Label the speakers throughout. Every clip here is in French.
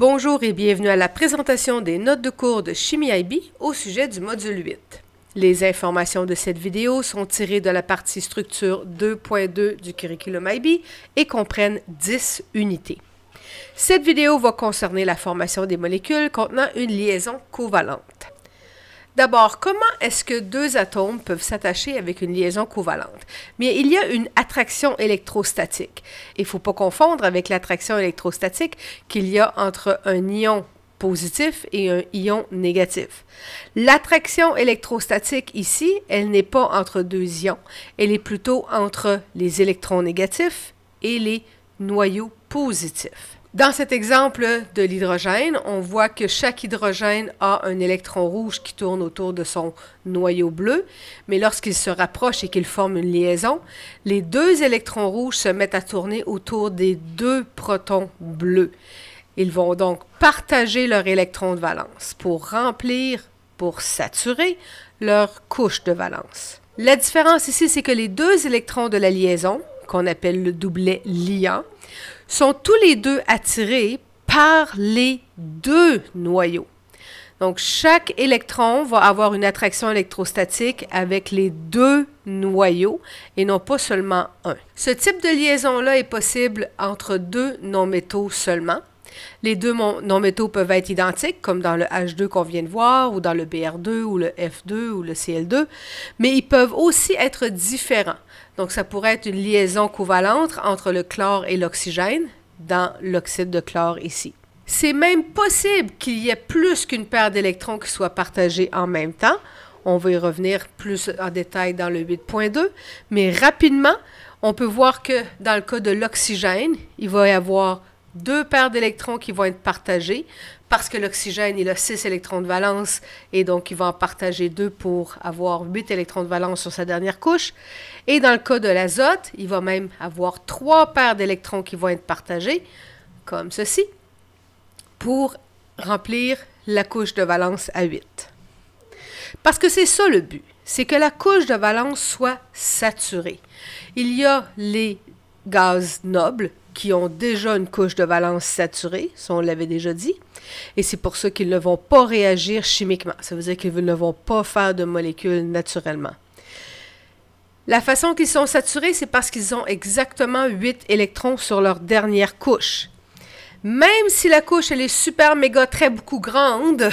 Speaker 1: Bonjour et bienvenue à la présentation des notes de cours de Chimie IB au sujet du module 8. Les informations de cette vidéo sont tirées de la partie structure 2.2 du curriculum IB et comprennent 10 unités. Cette vidéo va concerner la formation des molécules contenant une liaison covalente. D'abord, comment est-ce que deux atomes peuvent s'attacher avec une liaison covalente? Bien, il y a une attraction électrostatique. Il ne faut pas confondre avec l'attraction électrostatique qu'il y a entre un ion positif et un ion négatif. L'attraction électrostatique ici, elle n'est pas entre deux ions, elle est plutôt entre les électrons négatifs et les noyaux positifs. Dans cet exemple de l'hydrogène, on voit que chaque hydrogène a un électron rouge qui tourne autour de son noyau bleu, mais lorsqu'il se rapproche et qu'il forme une liaison, les deux électrons rouges se mettent à tourner autour des deux protons bleus. Ils vont donc partager leur électron de valence pour remplir, pour saturer leur couche de valence. La différence ici, c'est que les deux électrons de la liaison, qu'on appelle le doublet liant, sont tous les deux attirés par les deux noyaux. Donc, chaque électron va avoir une attraction électrostatique avec les deux noyaux et non pas seulement un. Ce type de liaison-là est possible entre deux non-métaux seulement. Les deux non-métaux peuvent être identiques, comme dans le H2 qu'on vient de voir, ou dans le BR2, ou le F2, ou le CL2, mais ils peuvent aussi être différents. Donc, ça pourrait être une liaison covalente entre le chlore et l'oxygène dans l'oxyde de chlore ici. C'est même possible qu'il y ait plus qu'une paire d'électrons qui soient partagés en même temps. On va y revenir plus en détail dans le 8.2, mais rapidement, on peut voir que dans le cas de l'oxygène, il va y avoir deux paires d'électrons qui vont être partagées parce que l'oxygène, il a 6 électrons de valence et donc il va en partager deux pour avoir 8 électrons de valence sur sa dernière couche. Et dans le cas de l'azote, il va même avoir trois paires d'électrons qui vont être partagés, comme ceci, pour remplir la couche de valence à 8. Parce que c'est ça le but, c'est que la couche de valence soit saturée. Il y a les gaz nobles qui ont déjà une couche de valence saturée, ça on l'avait déjà dit, et c'est pour ça qu'ils ne vont pas réagir chimiquement. Ça veut dire qu'ils ne vont pas faire de molécules naturellement. La façon qu'ils sont saturés, c'est parce qu'ils ont exactement 8 électrons sur leur dernière couche. Même si la couche elle est super méga très beaucoup grande,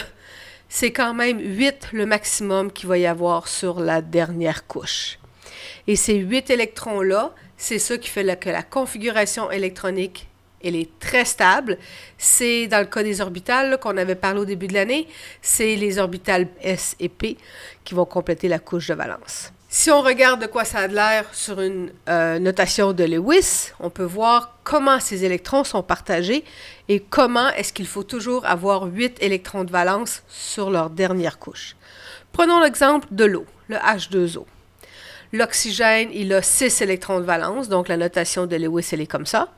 Speaker 1: c'est quand même 8 le maximum qu'il va y avoir sur la dernière couche. Et ces 8 électrons-là, c'est ça qui fait que la configuration électronique, elle est très stable. C'est dans le cas des orbitales qu'on avait parlé au début de l'année, c'est les orbitales S et P qui vont compléter la couche de valence. Si on regarde de quoi ça a l'air sur une euh, notation de Lewis, on peut voir comment ces électrons sont partagés et comment est-ce qu'il faut toujours avoir 8 électrons de valence sur leur dernière couche. Prenons l'exemple de l'eau, le H2O. L'oxygène, il a 6 électrons de valence, donc la notation de Lewis, elle est comme ça.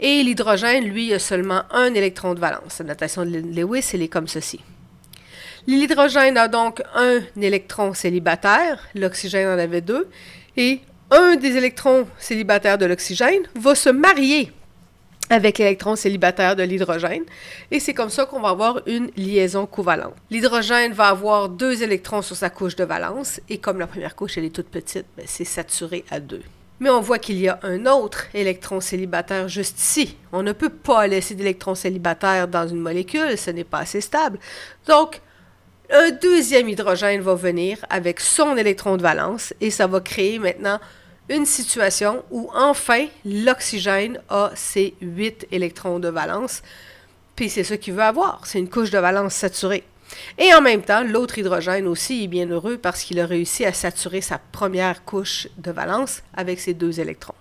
Speaker 1: Et l'hydrogène, lui, a seulement un électron de valence. La notation de Lewis, elle est comme ceci. L'hydrogène a donc un électron célibataire, l'oxygène en avait deux, et un des électrons célibataires de l'oxygène va se marier avec l'électron célibataire de l'hydrogène, et c'est comme ça qu'on va avoir une liaison covalente. L'hydrogène va avoir deux électrons sur sa couche de valence, et comme la première couche elle est toute petite, ben, c'est saturé à deux. Mais on voit qu'il y a un autre électron célibataire juste ici. On ne peut pas laisser d'électron célibataires dans une molécule, ce n'est pas assez stable. Donc, un deuxième hydrogène va venir avec son électron de valence, et ça va créer maintenant une situation où enfin l'oxygène a ses 8 électrons de valence, puis c'est ce qu'il veut avoir, c'est une couche de valence saturée. Et en même temps, l'autre hydrogène aussi est bien heureux parce qu'il a réussi à saturer sa première couche de valence avec ses deux électrons.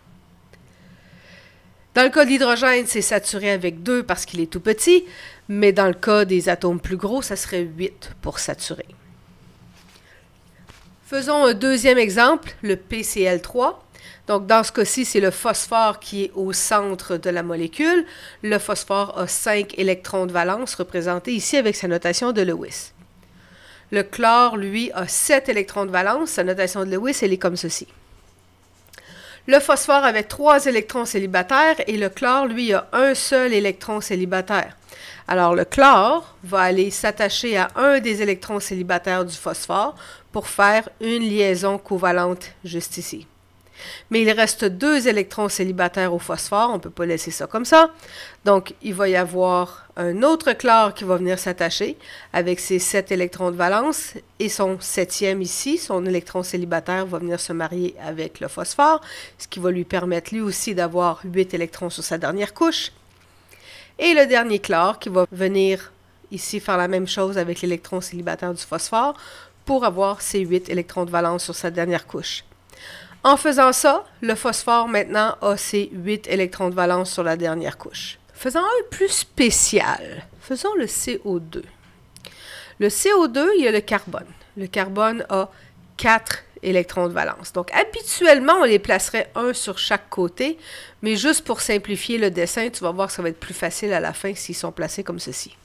Speaker 1: Dans le cas de l'hydrogène, c'est saturé avec 2 parce qu'il est tout petit, mais dans le cas des atomes plus gros, ça serait 8 pour saturer. Faisons un deuxième exemple, le PCl3. Donc, dans ce cas-ci, c'est le phosphore qui est au centre de la molécule. Le phosphore a cinq électrons de valence, représentés ici avec sa notation de Lewis. Le chlore, lui, a sept électrons de valence. Sa notation de Lewis, elle est comme ceci. Le phosphore avait trois électrons célibataires et le chlore, lui, a un seul électron célibataire. Alors, le chlore va aller s'attacher à un des électrons célibataires du phosphore pour faire une liaison covalente juste ici. Mais il reste deux électrons célibataires au phosphore, on ne peut pas laisser ça comme ça. Donc, il va y avoir un autre chlore qui va venir s'attacher avec ses sept électrons de valence et son septième ici, son électron célibataire va venir se marier avec le phosphore, ce qui va lui permettre lui aussi d'avoir huit électrons sur sa dernière couche. Et le dernier chlore qui va venir ici faire la même chose avec l'électron célibataire du phosphore pour avoir ses 8 électrons de valence sur sa dernière couche. En faisant ça, le phosphore maintenant a ses 8 électrons de valence sur la dernière couche. Faisons un plus spécial. Faisons le CO2. Le CO2, il y a le carbone. Le carbone a 4 électrons de valence. Donc habituellement, on les placerait un sur chaque côté, mais juste pour simplifier le dessin, tu vas voir que ça va être plus facile à la fin s'ils sont placés comme ceci.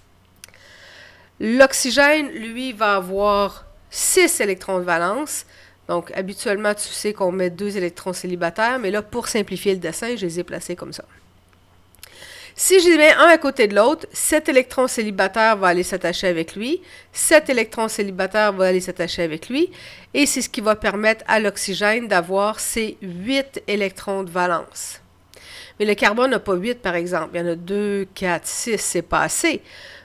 Speaker 1: L'oxygène, lui, va avoir 6 électrons de valence. Donc habituellement, tu sais qu'on met deux électrons célibataires, mais là, pour simplifier le dessin, je les ai placés comme ça. Si je mets un à côté de l'autre, cet électron célibataire va aller s'attacher avec lui, cet électron célibataire va aller s'attacher avec lui, et c'est ce qui va permettre à l'oxygène d'avoir ses 8 électrons de valence. Mais le carbone n'a pas 8 par exemple, il y en a 2, 4, 6, c'est pas assez.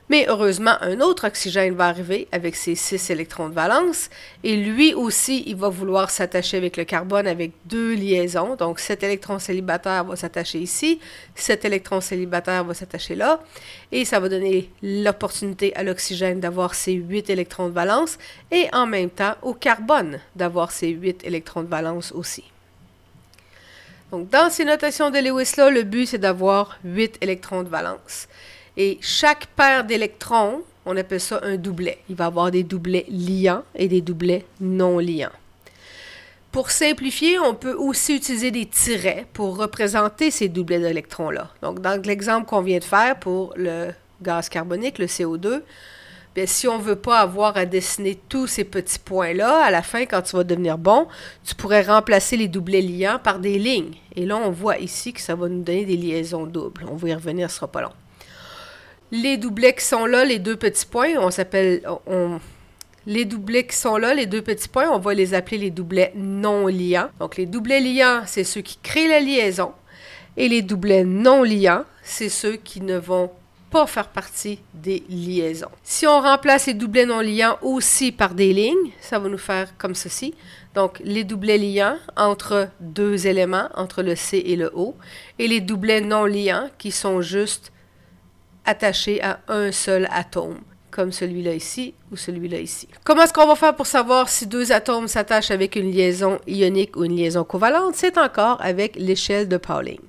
Speaker 1: Mais heureusement, un autre oxygène va arriver avec ses 6 électrons de valence et lui aussi, il va vouloir s'attacher avec le carbone avec deux liaisons. Donc, cet électron célibataire va s'attacher ici, cet électron célibataire va s'attacher là et ça va donner l'opportunité à l'oxygène d'avoir ses 8 électrons de valence et en même temps au carbone d'avoir ses 8 électrons de valence aussi. Donc, dans ces notations de Lewis-là, le but, c'est d'avoir 8 électrons de valence. Et chaque paire d'électrons, on appelle ça un doublet. Il va y avoir des doublets liants et des doublets non liants. Pour simplifier, on peut aussi utiliser des tirets pour représenter ces doublets d'électrons-là. Donc, dans l'exemple qu'on vient de faire pour le gaz carbonique, le CO2, Bien, si on ne veut pas avoir à dessiner tous ces petits points-là, à la fin, quand tu vas devenir bon, tu pourrais remplacer les doublets liants par des lignes. Et là, on voit ici que ça va nous donner des liaisons doubles. On va y revenir, ce sera pas long. Les doublets qui sont là, les deux petits points, on s'appelle. On, les doublets qui sont là, les deux petits points, on va les appeler les doublets non liants. Donc les doublets liants, c'est ceux qui créent la liaison. Et les doublets non liants, c'est ceux qui ne vont pas faire partie des liaisons. Si on remplace les doublets non liants aussi par des lignes, ça va nous faire comme ceci. Donc les doublets liants entre deux éléments, entre le C et le O, et les doublets non liants qui sont juste attaché à un seul atome comme celui-là ici ou celui-là ici. Comment est-ce qu'on va faire pour savoir si deux atomes s'attachent avec une liaison ionique ou une liaison covalente? C'est encore avec l'échelle de Pauling.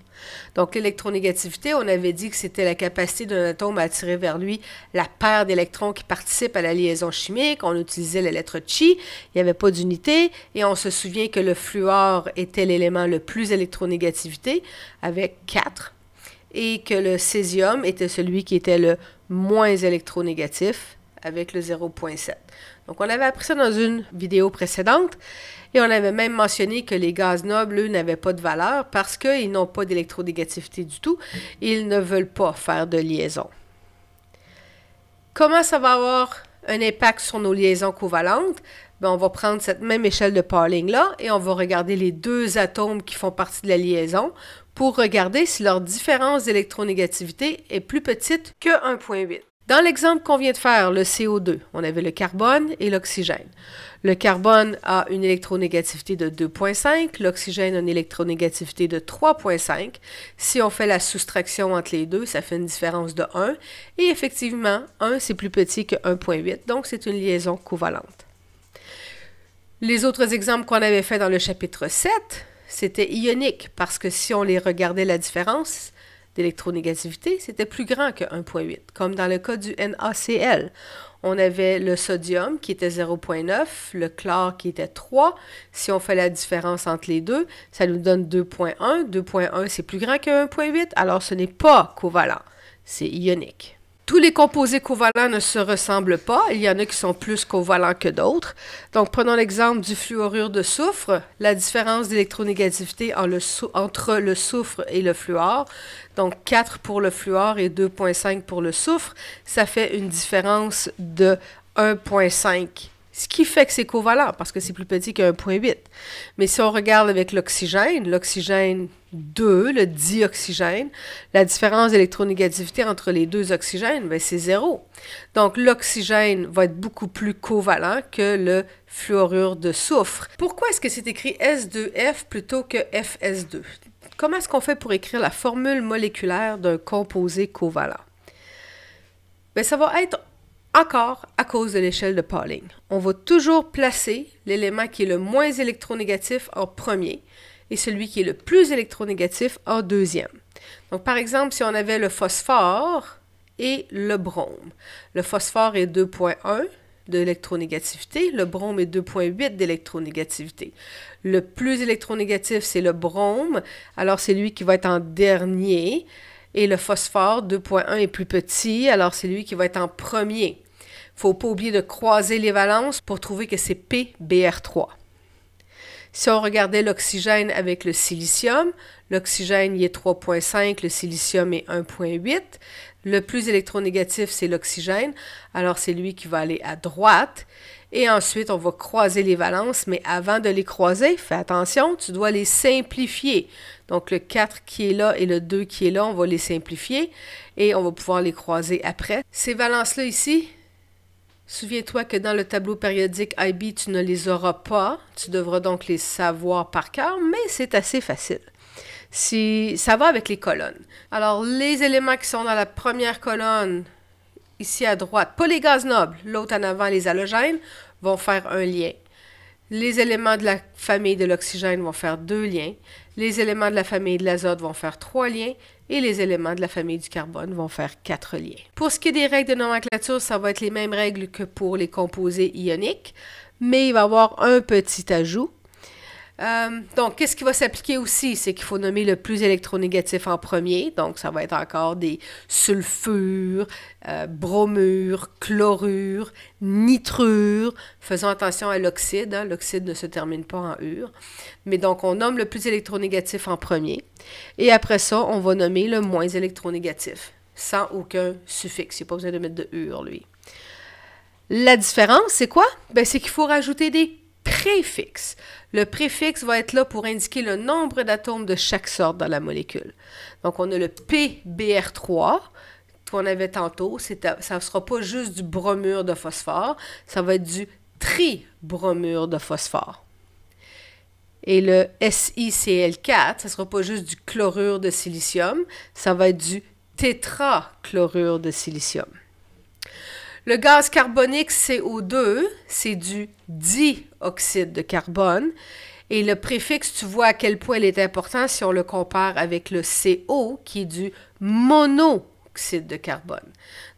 Speaker 1: Donc l'électronégativité, on avait dit que c'était la capacité d'un atome à attirer vers lui la paire d'électrons qui participent à la liaison chimique. On utilisait la lettre chi, il n'y avait pas d'unité et on se souvient que le fluor était l'élément le plus électronégativité, avec 4 et que le césium était celui qui était le moins électronégatif avec le 0.7. Donc on avait appris ça dans une vidéo précédente et on avait même mentionné que les gaz nobles, eux, n'avaient pas de valeur parce qu'ils n'ont pas d'électronégativité du tout ils ne veulent pas faire de liaison. Comment ça va avoir un impact sur nos liaisons covalentes? Ben, on va prendre cette même échelle de Pauling-là et on va regarder les deux atomes qui font partie de la liaison pour regarder si leur différence d'électronégativité est plus petite que 1.8. Dans l'exemple qu'on vient de faire, le CO2, on avait le carbone et l'oxygène. Le carbone a une électronégativité de 2.5, l'oxygène a une électronégativité de 3.5. Si on fait la soustraction entre les deux, ça fait une différence de 1. Et effectivement, 1, c'est plus petit que 1.8, donc c'est une liaison covalente. Les autres exemples qu'on avait faits dans le chapitre 7, c'était ionique parce que si on les regardait la différence d'électronégativité, c'était plus grand que 1.8, comme dans le cas du NaCl. On avait le sodium qui était 0.9, le chlore qui était 3. Si on fait la différence entre les deux, ça nous donne 2.1. 2.1, c'est plus grand que 1.8, alors ce n'est pas covalent, c'est ionique. Tous les composés covalents ne se ressemblent pas. Il y en a qui sont plus covalents que d'autres. Donc, prenons l'exemple du fluorure de soufre. La différence d'électronégativité entre le soufre et le fluor, donc 4 pour le fluor et 2,5 pour le soufre, ça fait une différence de 1,5. Ce qui fait que c'est covalent parce que c'est plus petit qu'un point 8. Mais si on regarde avec l'oxygène, l'oxygène 2, le dioxygène, la différence d'électronégativité entre les deux oxygènes, ben c'est zéro. Donc l'oxygène va être beaucoup plus covalent que le fluorure de soufre. Pourquoi est-ce que c'est écrit S2F plutôt que FS2? Comment est-ce qu'on fait pour écrire la formule moléculaire d'un composé covalent? Bien, ça va être encore à cause de l'échelle de Pauling. On va toujours placer l'élément qui est le moins électronégatif en premier et celui qui est le plus électronégatif en deuxième. Donc, par exemple, si on avait le phosphore et le brome. Le phosphore est 2.1 d'électronégativité, le brome est 2.8 d'électronégativité. Le plus électronégatif, c'est le brome, alors c'est lui qui va être en dernier, et le phosphore, 2.1 est plus petit, alors c'est lui qui va être en premier faut pas oublier de croiser les valences pour trouver que c'est PBr3. Si on regardait l'oxygène avec le silicium, l'oxygène y est 3.5, le silicium est 1.8. Le plus électronégatif, c'est l'oxygène, alors c'est lui qui va aller à droite. Et ensuite, on va croiser les valences, mais avant de les croiser, fais attention, tu dois les simplifier. Donc le 4 qui est là et le 2 qui est là, on va les simplifier et on va pouvoir les croiser après. Ces valences-là ici, Souviens-toi que dans le tableau périodique IB, tu ne les auras pas. Tu devras donc les savoir par cœur, mais c'est assez facile. Si, ça va avec les colonnes. Alors, les éléments qui sont dans la première colonne, ici à droite, pas les gaz nobles, l'autre en avant, les halogènes, vont faire un lien. Les éléments de la famille de l'oxygène vont faire deux liens, les éléments de la famille de l'azote vont faire trois liens et les éléments de la famille du carbone vont faire quatre liens. Pour ce qui est des règles de nomenclature, ça va être les mêmes règles que pour les composés ioniques, mais il va y avoir un petit ajout euh, donc, qu'est-ce qui va s'appliquer aussi? C'est qu'il faut nommer le plus électronégatif en premier. Donc, ça va être encore des sulfures, euh, bromures, chlorures, nitrures. Faisons attention à l'oxyde. Hein. L'oxyde ne se termine pas en ur ». Mais donc, on nomme le plus électronégatif en premier. Et après ça, on va nommer le moins électronégatif, sans aucun suffixe. Il n'y a pas besoin de mettre de ur », lui. La différence, c'est quoi? Ben, c'est qu'il faut rajouter des préfixe. Le préfixe va être là pour indiquer le nombre d'atomes de chaque sorte dans la molécule. Donc, on a le PBr3 qu'on avait tantôt. Ça ne sera pas juste du bromure de phosphore, ça va être du tribromure de phosphore. Et le SiCl4, ça ne sera pas juste du chlorure de silicium, ça va être du tétrachlorure de silicium. Le gaz carbonique CO2, c'est du dioxyde de carbone. Et le préfixe, tu vois à quel point il est important si on le compare avec le CO, qui est du monoxyde de carbone.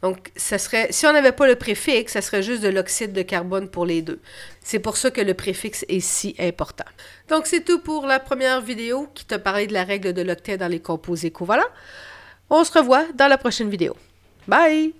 Speaker 1: Donc, ça serait, si on n'avait pas le préfixe, ça serait juste de l'oxyde de carbone pour les deux. C'est pour ça que le préfixe est si important. Donc, c'est tout pour la première vidéo qui t'a parlé de la règle de l'octet dans les composés covalents. On se revoit dans la prochaine vidéo. Bye!